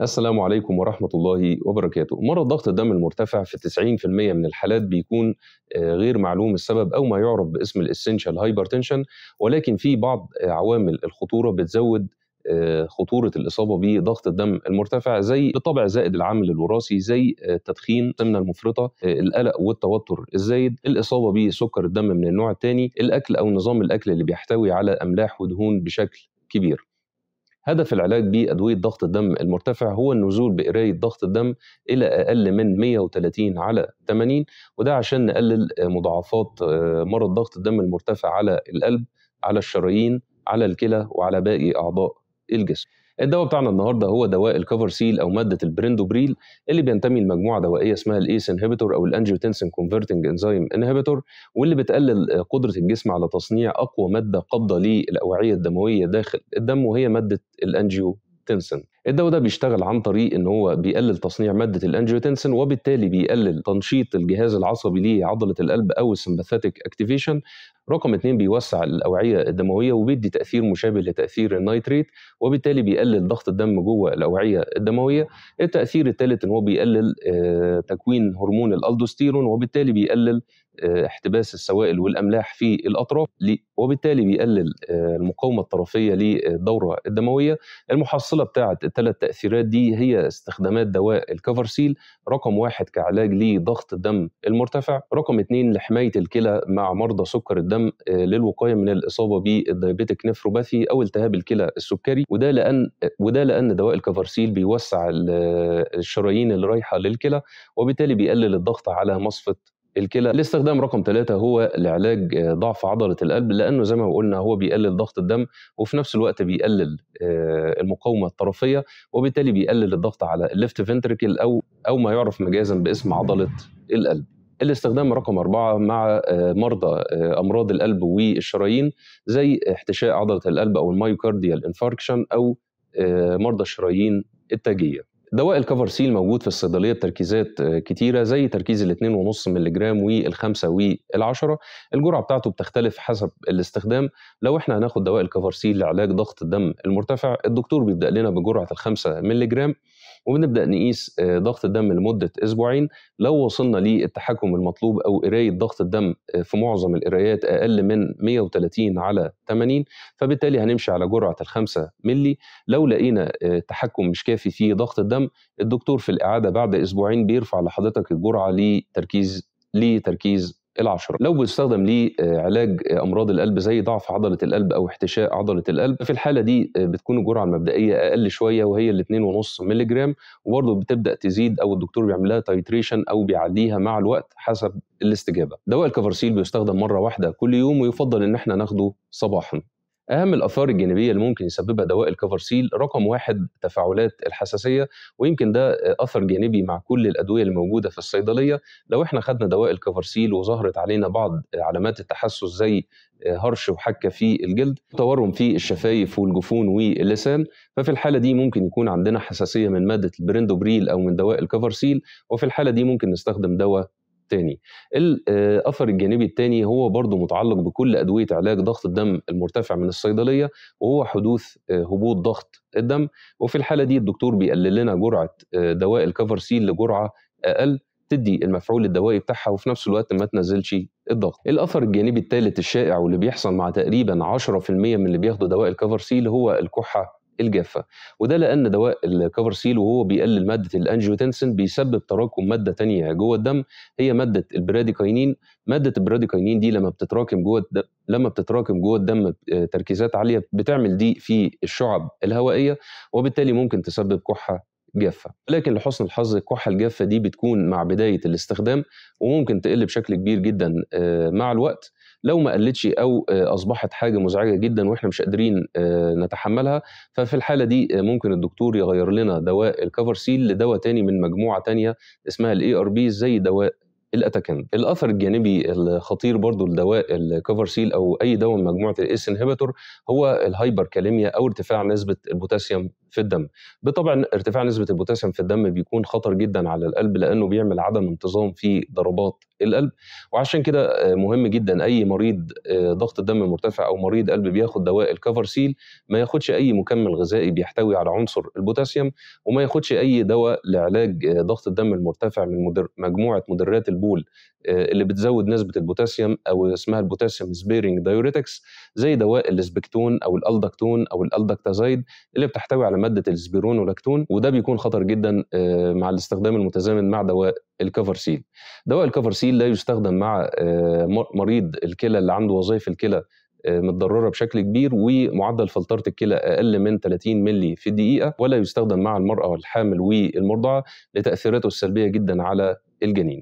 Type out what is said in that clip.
السلام عليكم ورحمة الله وبركاته مرض ضغط الدم المرتفع في 90% من الحالات بيكون آه، غير معلوم السبب أو ما يعرف باسم الاسنشال هايبرتنشن ولكن في بعض عوامل الخطورة بتزود آه، خطورة الإصابة بضغط الدم المرتفع زي بالطبع زائد العامل الوراثي زي التدخين آه، السمنة المفرطة القلق والتوتر الزايد الإصابة بسكر الدم من النوع الثاني الأكل أو نظام الأكل اللي بيحتوي على أملاح ودهون بشكل كبير هدف العلاج بأدوية ضغط الدم المرتفع هو النزول بقراية ضغط الدم إلى أقل من 130 على 80 وده عشان نقلل مضاعفات آه، مرض ضغط الدم المرتفع على القلب على الشرايين على الكلى وعلى باقي أعضاء الجسم الدواء بتاعنا النهارده هو دواء الكفر سيل او ماده البريندوبريل اللي بينتمي لمجموعه دوائيه اسمها الايس انهبيتور او الانجيوتنسين كونفرتنج انزيم انهبيتور واللي بتقلل آه، قدره الجسم على تصنيع اقوى ماده قابضه للاوعيه الدمويه داخل الدم وهي ماده الانجيوتنسين الدواء ده بيشتغل عن طريق ان هو بيقلل تصنيع ماده الانجيوتنسين وبالتالي بيقلل تنشيط الجهاز العصبي لعضله القلب او السمباثاتيك اكتيفيشن رقم اثنين بيوسع الاوعيه الدمويه وبيدي تاثير مشابه لتاثير النيتريت وبالتالي بيقلل ضغط الدم جوه الاوعيه الدمويه التاثير الثالث ان هو بيقلل آه، تكوين هرمون الالدوستيرون وبالتالي بيقلل آه، احتباس السوائل والاملاح في الاطراف وبالتالي بيقلل آه، المقاومه الطرفيه للدوره الدمويه المحصله بتاعه الثلاث تاثيرات دي هي استخدامات دواء الكفرسيل رقم واحد كعلاج لضغط الدم المرتفع رقم اثنين لحمايه الكلى مع مرضى سكر الدم آه، للوقايه من الاصابه بالديابيتك نفروباثي او التهاب الكلى السكري وده لان وده لان دواء الكفرسيل بيوسع الشرايين اللي رايحه للكلى وبالتالي بيقلل الضغط على مصفه الكلى الاستخدام رقم ثلاثة هو لعلاج آه، ضعف عضلة القلب لأنه زي ما قلنا هو بيقلل ضغط الدم وفي نفس الوقت بيقلل آه، المقاومة الطرفية وبالتالي بيقلل الضغط على الليفت فنتركل أو أو ما يعرف مجازا باسم عضلة القلب الاستخدام رقم أربعة مع آه، مرضى أمراض القلب والشرايين زي احتشاء عضلة القلب أو المايوكارديال انفاركشن أو مرضى الشرايين التاجية دواء الكفر سيل موجود في الصيدليه بتركيزات آه، كتيره زي تركيز ال 2.5 مللي جرام وال10 الجرعه بتاعته بتختلف حسب الاستخدام لو احنا هناخد دواء الكفر سيل لعلاج ضغط الدم المرتفع الدكتور بيبدا لنا بجرعه ال5 مللي جرام وبنبدا نقيس آه، ضغط الدم لمده اسبوعين لو وصلنا للتحكم المطلوب او قرايه ضغط الدم آه، في معظم القرايات اقل من 130 على 80 فبالتالي هنمشي على جرعه ال 5 ملي لو لقينا آه، تحكم مش كافي في ضغط الدم الدكتور في الاعاده بعد اسبوعين بيرفع لحضرتك الجرعه لتركيز لتركيز العشرة لو بيستخدم لعلاج آه، آه، أمراض القلب زي ضعف عضلة القلب أو احتشاء عضلة القلب في الحالة دي آه، بتكون الجرعة المبدئية أقل شوية وهي ال 2.5 ملغ وبرضه بتبدأ تزيد أو الدكتور بيعمل لها تايتريشن أو بيعليها مع الوقت حسب الاستجابة دواء الكفرسيل بيستخدم مرة واحدة كل يوم ويفضل إن احنا ناخده صباحا اهم الاثار الجانبيه اللي ممكن يسببها دواء الكفر سيل رقم واحد تفاعلات الحساسيه ويمكن ده اثر جانبي مع كل الادويه الموجوده في الصيدليه لو احنا خدنا دواء الكفر سيل وظهرت علينا بعض علامات التحسس زي هرش وحكه في الجلد تورم في الشفايف والجفون واللسان ففي الحاله دي ممكن يكون عندنا حساسيه من ماده البريندوبريل او من دواء الكفر سيل وفي الحاله دي ممكن نستخدم دواء الثاني الاثر آه، الجانبي الثاني هو برضه متعلق بكل ادويه علاج ضغط الدم المرتفع من الصيدليه وهو حدوث آه، هبوط ضغط الدم وفي الحاله دي الدكتور بيقلل لنا جرعه آه، دواء الكفر سيل لجرعه اقل تدي المفعول الدوائي بتاعها وفي نفس الوقت ما تنزلش الضغط. الاثر الجانبي الثالث الشائع واللي بيحصل مع تقريبا 10% من اللي بياخدوا دواء الكفر سيل هو الكحه الجافه وده لان دواء الكفر سيل وهو بيقلل ماده الانجيوتنسين بيسبب تراكم ماده تانية جوه الدم هي ماده البراديكاينين ماده البراديكاينين دي لما بتتراكم جوه الدم لما بتتراكم جوه الدم تركيزات عاليه بتعمل ضيق في الشعب الهوائيه وبالتالي ممكن تسبب كحه جافه لكن لحسن الحظ الكحه الجافه دي بتكون مع بدايه الاستخدام وممكن تقل بشكل كبير جدا آه، مع الوقت لو ما قلتش او آه، اصبحت حاجه مزعجه جدا واحنا مش قادرين آه، نتحملها ففي الحاله دي ممكن الدكتور يغير لنا دواء الكفر سيل لدواء تاني من مجموعه تانيه اسمها الاي ار بي زي دواء الاتاكن الاثر الجانبي الخطير برضو لدواء الكفر سيل او اي دواء من مجموعه الاس انهبيتور هو الهايبر او ارتفاع نسبه البوتاسيوم في الدم بطبع ارتفاع نسبه البوتاسيوم في الدم بيكون خطر جدا على القلب لانه بيعمل عدم انتظام في ضربات القلب وعشان كده آه، مهم جدا اي مريض آه، ضغط الدم مرتفع او مريض قلب بياخد دواء الكفر سيل ما ياخدش اي مكمل غذائي بيحتوي على عنصر البوتاسيوم وما ياخدش اي دواء لعلاج آه، ضغط الدم المرتفع من مدر... مجموعه مدرات البول اللي بتزود نسبه البوتاسيوم او اسمها البوتاسيوم سبيرنج دايوريتكس زي دواء الاسبكتون او الالدكتون او الالدكتازايد اللي بتحتوي على ماده السبيرون ولاكتون وده بيكون خطر جدا آه، مع الاستخدام المتزامن مع دواء الكفرسيل دواء الكفرسيل لا يستخدم مع آه، مريض الكلى اللي عنده وظائف الكلى آه، متضرره بشكل كبير ومعدل فلتره الكلى اقل من 30 ملي في الدقيقه ولا يستخدم مع المراه والحامل والمرضعه لتاثيراته السلبيه جدا على الجنين